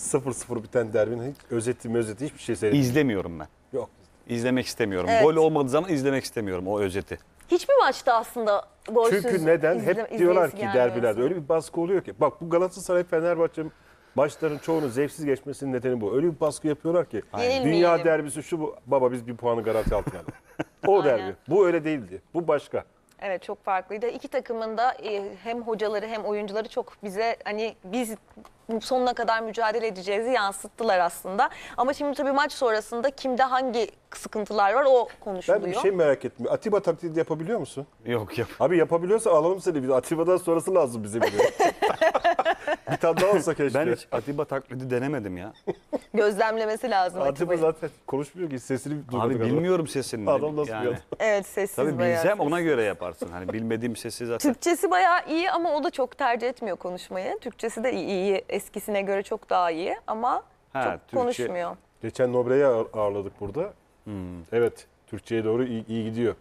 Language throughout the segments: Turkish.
0-0 biten derbinin hiç özeti özeti hiçbir şey seyretmiyorum. İzlemiyorum ben. Yok. İzlemek istemiyorum. Evet. Gol olmadığı zaman izlemek istemiyorum o özeti. Hiçbir maçta aslında golsüz Çünkü neden? izle- Hep diyorlar ki gelmiyor. derbilerde öyle bir baskı oluyor ki. Bak bu Galatasaray Fenerbahçe maçların çoğunu zevksiz geçmesinin nedeni bu. Öyle bir baskı yapıyorlar ki. Yenilmeyelim. Dünya derbisi şu bu. Baba biz bir puanı garanti altına alalım. O derbi. Bu öyle değildi. Bu başka. Evet çok farklıydı. İki takımın da e, hem hocaları hem oyuncuları çok bize hani biz sonuna kadar mücadele edeceğizi yansıttılar aslında. Ama şimdi tabii maç sonrasında kimde hangi sıkıntılar var o konuşuluyor. Ben bir şey merak ettim. Atiba taklidi yapabiliyor musun? Yok yap. Abi yapabiliyorsa alalım seni. Atiba'dan sonrası lazım bize. bir tane daha olsa keşke. Ben hiç Atiba taklidi denemedim ya gözlemlemesi lazım Atiba Atiba'yı. zaten konuşmuyor ki sesini duymadık. Abi bilmiyorum sesini. Adam nasıl yani. bir adam? Evet sessiz Tabii bayağı. bilsem ona göre yaparsın. Hani bilmediğim sesi zaten. Türkçesi bayağı iyi ama o da çok tercih etmiyor konuşmayı. Türkçesi de iyi, eskisine göre çok daha iyi ama Ha, çok Türkçe- konuşmuyor. Geçen Nobre'yi ağırladık burada. Hmm. Evet Türkçe'ye doğru iyi, iyi gidiyor.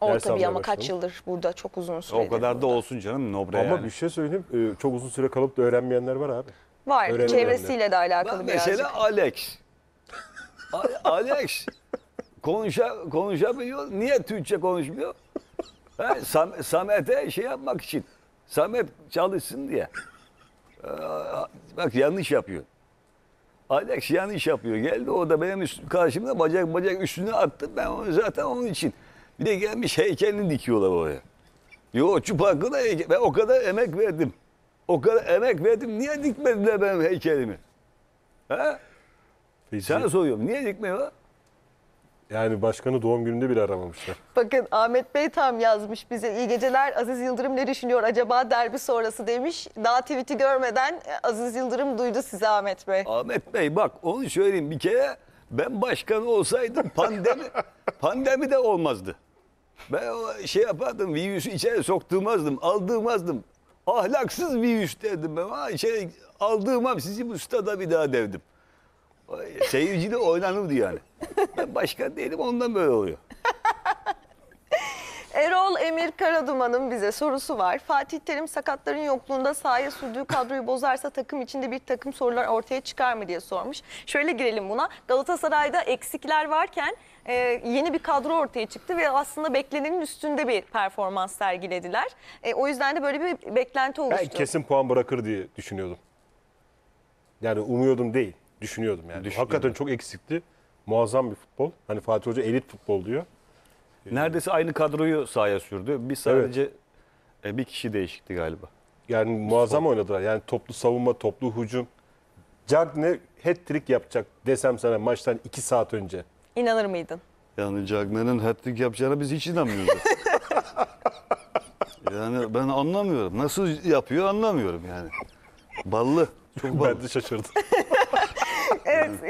O Ders tabii almaya ama kaç yıldır burada çok uzun süredir. O kadar da olsun canım Nobre Ama yani. bir şey söyleyeyim e, çok uzun süre kalıp da öğrenmeyenler var abi. Var. Çevresiyle de alakalı ben birazcık. Mesela Alex. Alex konuşa, konuşabiliyor. Niye Türkçe konuşmuyor? Sam, Samet'e şey yapmak için. Samet çalışsın diye. Ee, bak yanlış yapıyor. Alex yanlış yapıyor. Geldi o da benim üst, karşımda bacak bacak üstüne attı. Ben onu zaten onun için. Bir de gelmiş heykelini dikiyorlar oraya. Yo çupakı da heykel. Ben o kadar emek verdim. O kadar emek verdim. Niye dikmediler benim heykelimi? He? Peki. Sana soruyorum. Niye dikmiyorlar? Yani başkanı doğum gününde bile aramamışlar. Bakın Ahmet Bey tam yazmış bize. İyi geceler Aziz Yıldırım ne düşünüyor acaba derbi sonrası demiş. Daha tweet'i görmeden e, Aziz Yıldırım duydu size Ahmet Bey. Ahmet Bey bak onu söyleyeyim bir kere ben başkanı olsaydım pandemi pandemi de olmazdı. Ben o şey yapardım virüsü içeri soktuğumazdım aldığımazdım ahlaksız bir üstaddım ben. Ha, şey, aldığım sizi bu stada bir daha devdim. Seyirci de oynanırdı yani. Ben başkan değilim ondan böyle oluyor. Şenol Emir Karaduman'ın bize sorusu var. Fatih Terim sakatların yokluğunda sahaya sürdüğü kadroyu bozarsa takım içinde bir takım sorular ortaya çıkar mı diye sormuş. Şöyle girelim buna. Galatasaray'da eksikler varken e, yeni bir kadro ortaya çıktı ve aslında beklenenin üstünde bir performans sergilediler. E, o yüzden de böyle bir beklenti oluştu. Ben kesin puan bırakır diye düşünüyordum. Yani umuyordum değil, düşünüyordum yani. Düşünüyorum. Hakikaten çok eksikti. Muazzam bir futbol. Hani Fatih Hoca elit futbol diyor. Ee, neredeyse aynı kadroyu sahaya sürdü. Bir sadece e, bir kişi değişikti galiba. Yani muazzam oynadılar. Yani toplu savunma, toplu hücum. Cagne hat-trick yapacak desem sana maçtan 2 saat önce. İnanır mıydın? Yani Cagney'in hat-trick yapacağına biz hiç inanmıyoruz. yani ben anlamıyorum. Nasıl yapıyor anlamıyorum yani. Ballı. Çok ballı. Ben de şaşırdım.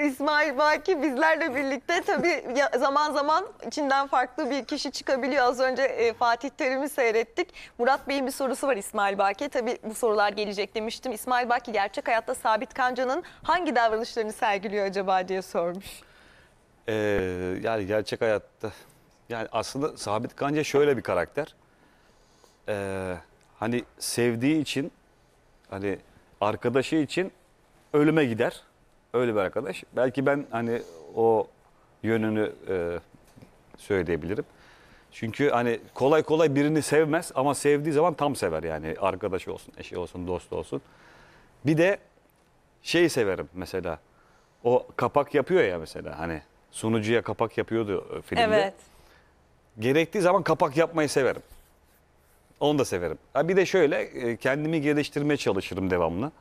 İsmail Baki bizlerle birlikte tabii zaman zaman içinden farklı bir kişi çıkabiliyor. Az önce e, Fatih Terim'i seyrettik. Murat Bey'in bir sorusu var İsmail Baki'ye. Tabii bu sorular gelecek demiştim. İsmail Baki gerçek hayatta Sabit Kanca'nın hangi davranışlarını sergiliyor acaba diye sormuş. Ee, yani gerçek hayatta yani aslında Sabit Kanca şöyle bir karakter. Ee, hani sevdiği için hani arkadaşı için ölüme gider. Öyle bir arkadaş. Belki ben hani o yönünü e, söyleyebilirim. Çünkü hani kolay kolay birini sevmez ama sevdiği zaman tam sever yani arkadaş olsun, eşi olsun, dost olsun. Bir de şeyi severim mesela. O kapak yapıyor ya mesela hani sunucuya kapak yapıyordu e, filmde. Evet. Gerektiği zaman kapak yapmayı severim. Onu da severim. Ha bir de şöyle e, kendimi geliştirmeye çalışırım devamlı.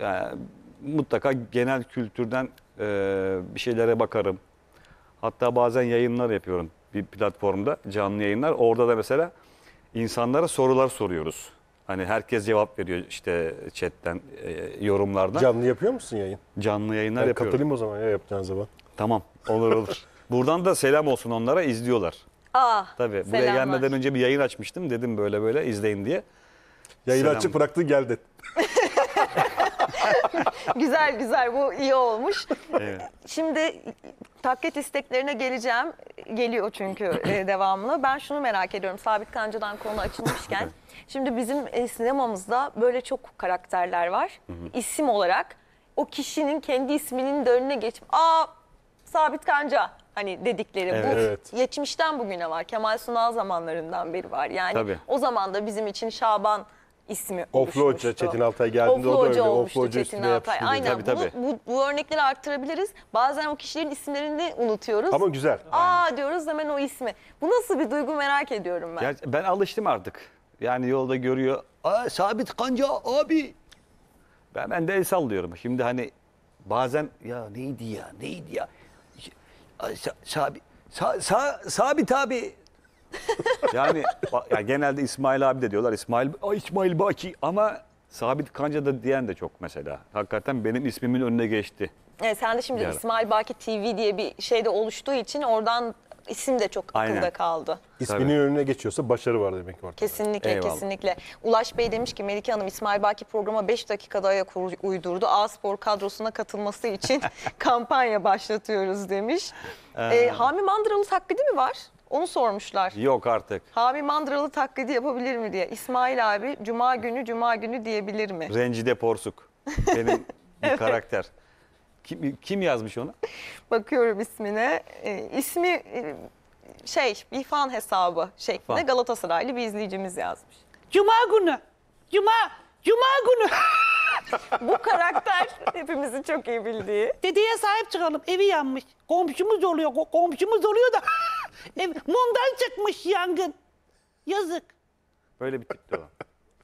Yani mutlaka genel kültürden e, bir şeylere bakarım. Hatta bazen yayınlar yapıyorum bir platformda canlı yayınlar. Orada da mesela insanlara sorular soruyoruz. Hani herkes cevap veriyor işte chatten, e, yorumlardan. Canlı yapıyor musun yayın? Canlı yayınlar ben yapıyorum. Katılayım o zaman ya yapacağın zaman. Tamam olur olur. Buradan da selam olsun onlara izliyorlar. Aa, ah, Tabii selamlar. buraya gelmeden önce bir yayın açmıştım dedim böyle böyle izleyin diye. Yayını selam. açık bıraktı geldi. güzel güzel bu iyi olmuş. Evet. Şimdi taklit isteklerine geleceğim. Geliyor çünkü e, devamlı. Ben şunu merak ediyorum. Sabit Kancı'dan konu açılmışken. Şimdi bizim e, sinemamızda böyle çok karakterler var. Hı İsim olarak o kişinin kendi isminin de önüne geçip aa Sabit Kanca hani dedikleri evet, bu evet. geçmişten bugüne var. Kemal Sunal zamanlarından beri var. Yani Tabii. o zaman da bizim için Şaban ismi Oflu Hoca Çetin Altay geldiğinde Oflu o da öyle. Oflu Hoca Çetin Altay. Aynen tabii, tabii. Bu, bu, bu örnekleri arttırabiliriz. Bazen o kişilerin isimlerini de unutuyoruz. Ama güzel. Aa Aynen. diyoruz hemen o ismi. Bu nasıl bir duygu merak ediyorum ben. Gerçi ben alıştım artık. Yani yolda görüyor. Aa, sabit kanca abi. Ben, ben de el sallıyorum. Şimdi hani bazen ya neydi ya neydi ya. Sabit, sa, sa, sabit abi yani ya genelde İsmail abi de diyorlar İsmail o İsmail Baki ama Sabit Kanca da diyen de çok mesela. Hakikaten benim ismimin önüne geçti. Evet, sen de şimdi İsmail Baki TV diye bir şey de oluştuğu için oradan isim de çok akılda Aynen. kaldı. İsminin Tabii. önüne geçiyorsa başarı var demek var. Kesinlikle Eyvallah. kesinlikle. Ulaş Bey demiş ki Melike Hanım İsmail Baki programa 5 dakikada ayak uydurdu. A-Spor kadrosuna katılması için kampanya başlatıyoruz demiş. Ee, ee Hami Mandıralı taklidi mi var? Onu sormuşlar. Yok artık. Hami mandralı taklidi yapabilir mi diye. İsmail abi cuma günü cuma günü diyebilir mi? Rencide Porsuk. Benim bir karakter. Kim, kim yazmış onu? Bakıyorum ismine. Ee, ismi e, şey bir fan hesabı şeklinde Fan. Galatasaraylı bir izleyicimiz yazmış. Cuma günü. Cuma. Cuma günü. Bu karakter hepimizin çok iyi bildiği. Dedeye sahip çıkalım. Evi yanmış. Komşumuz oluyor. Komşumuz oluyor da. Ne, mumdan çıkmış yangın. Yazık. Böyle bir tipti o.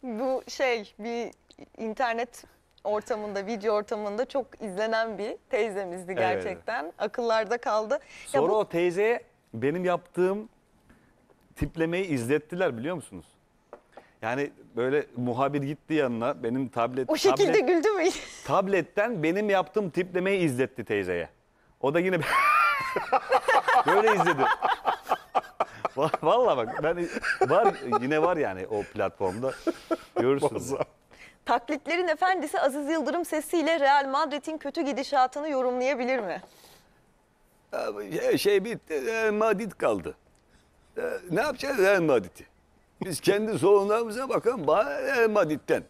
Bu şey bir internet ortamında, video ortamında çok izlenen bir teyzemizdi gerçekten. Akıllarda kaldı. Sonra ya bu... o teyzeye benim yaptığım tiplemeyi izlettiler biliyor musunuz? Yani böyle muhabir gitti yanına benim tablet... O şekilde tablet, güldü mü? tabletten benim yaptığım tiplemeyi izletti teyzeye. O da yine Böyle izledim. Vallahi bak ben var yine var yani o platformda. Görürsünüz. Taklitlerin efendisi Aziz Yıldırım sesiyle Real Madrid'in kötü gidişatını yorumlayabilir mi? Ee, şey bitti. E, Real Madrid kaldı. Ee, ne yapacağız Real Madrid'i? Biz kendi sorunlarımıza bakalım. Bana Real Madrid'den.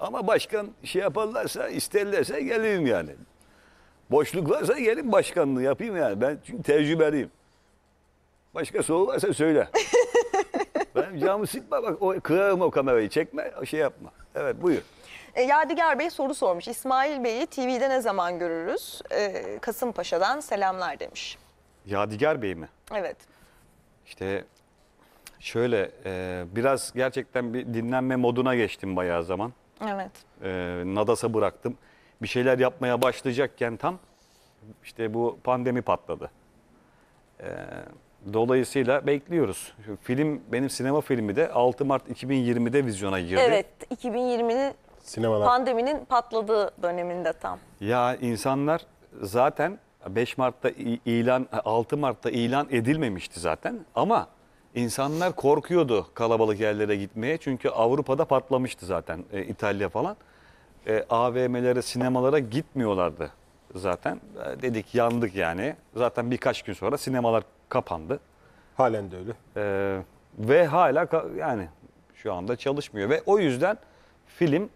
Ama başkan şey yaparlarsa, isterlerse gelirim yani. Boşluk varsa gelin başkanlığı yapayım yani. Ben çünkü tecrübeliyim. Başka soru varsa söyle. ben camı sıkma bak o, kırarım o kamerayı çekme o şey yapma. Evet buyur. E, Yadigar Bey soru sormuş. İsmail Bey'i TV'de ne zaman görürüz? E, Kasımpaşa'dan selamlar demiş. Yadigar Bey mi? Evet. İşte şöyle e, biraz gerçekten bir dinlenme moduna geçtim bayağı zaman. Evet. E, Nadas'a bıraktım bir şeyler yapmaya başlayacakken tam işte bu pandemi patladı. Ee, dolayısıyla bekliyoruz. Film benim sinema filmi de 6 Mart 2020'de vizyona girdi. Evet 2020'nin Sinemalar. pandeminin patladığı döneminde tam. Ya insanlar zaten 5 Mart'ta ilan 6 Mart'ta ilan edilmemişti zaten ama insanlar korkuyordu kalabalık yerlere gitmeye. Çünkü Avrupa'da patlamıştı zaten e, İtalya falan e, AVM'lere, sinemalara gitmiyorlardı zaten. E, dedik yandık yani. Zaten birkaç gün sonra sinemalar kapandı. Halen de öyle. E, ve hala yani şu anda çalışmıyor. Ve o yüzden film,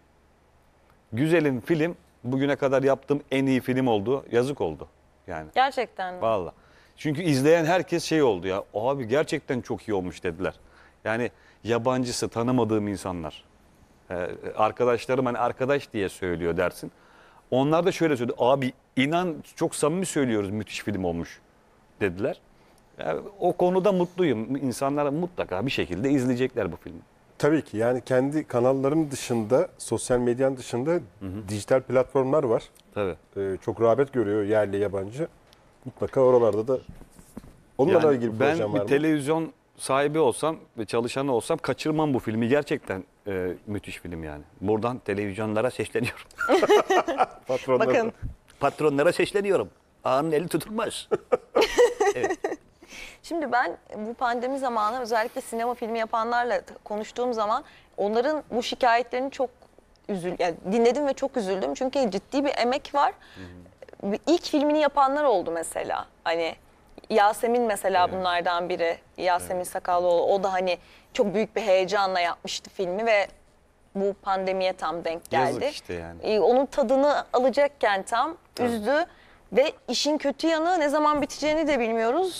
güzelim film bugüne kadar yaptığım en iyi film oldu. Yazık oldu yani. Gerçekten mi? Valla. Çünkü izleyen herkes şey oldu ya. Abi gerçekten çok iyi olmuş dediler. Yani yabancısı tanımadığım insanlar. Ee, arkadaşlarım hani arkadaş diye söylüyor dersin. Onlar da şöyle söyledi. Abi inan çok samimi söylüyoruz müthiş film olmuş dediler. Yani o konuda mutluyum. İnsanlar mutlaka bir şekilde izleyecekler bu filmi. Tabii ki yani kendi kanallarım dışında, sosyal medyanın dışında hı hı. dijital platformlar var. Tabii. Ee, çok rağbet görüyor yerli yabancı. Mutlaka oralarda da onunla yani ilgili bir projem var Ben bir televizyon sahibi olsam ve çalışanı olsam kaçırmam bu filmi. Gerçekten e, müthiş film yani. Buradan televizyonlara sesleniyorum. Patronlar. Bakın. Patronlara sesleniyorum. Ağanın eli tutulmaz. evet. Şimdi ben bu pandemi zamanı özellikle sinema filmi yapanlarla konuştuğum zaman onların bu şikayetlerini çok üzül yani dinledim ve çok üzüldüm. Çünkü ciddi bir emek var. Hı hı. İlk filmini yapanlar oldu mesela. Hani Yasemin mesela Evet. bunlardan biri. Yasemin Sakallıoğlu. O da hani çok büyük bir heyecanla yapmıştı filmi ve bu pandemiye tam denk geldi. Yazık işte yani. Ee, onun tadını alacakken tam üzdü. Ve işin kötü yanı ne zaman biteceğini de bilmiyoruz.